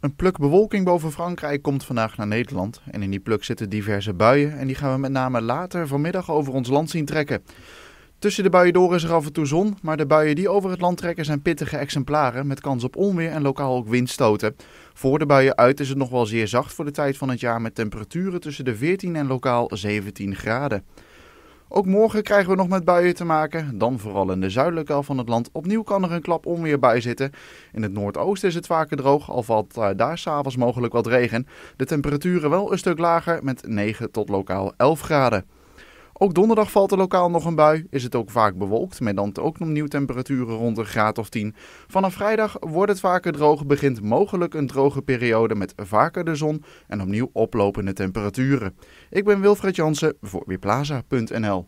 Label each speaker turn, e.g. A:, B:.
A: Een pluk bewolking boven Frankrijk komt vandaag naar Nederland. En in die pluk zitten diverse buien en die gaan we met name later vanmiddag over ons land zien trekken. Tussen de buien door is er af en toe zon, maar de buien die over het land trekken zijn pittige exemplaren met kans op onweer en lokaal ook windstoten. Voor de buien uit is het nog wel zeer zacht voor de tijd van het jaar met temperaturen tussen de 14 en lokaal 17 graden. Ook morgen krijgen we nog met buien te maken. Dan vooral in de zuidelijke helft van het land. Opnieuw kan er een klap onweer bij zitten. In het noordoosten is het vaker droog, al valt eh, daar s'avonds mogelijk wat regen. De temperaturen wel een stuk lager met 9 tot lokaal 11 graden. Ook donderdag valt er lokaal nog een bui, is het ook vaak bewolkt, met dan ook nog nieuw temperaturen rond een graad of 10. Vanaf vrijdag wordt het vaker droog, begint mogelijk een droge periode met vaker de zon en opnieuw oplopende temperaturen. Ik ben Wilfred Jansen voor Weerplaza.nl.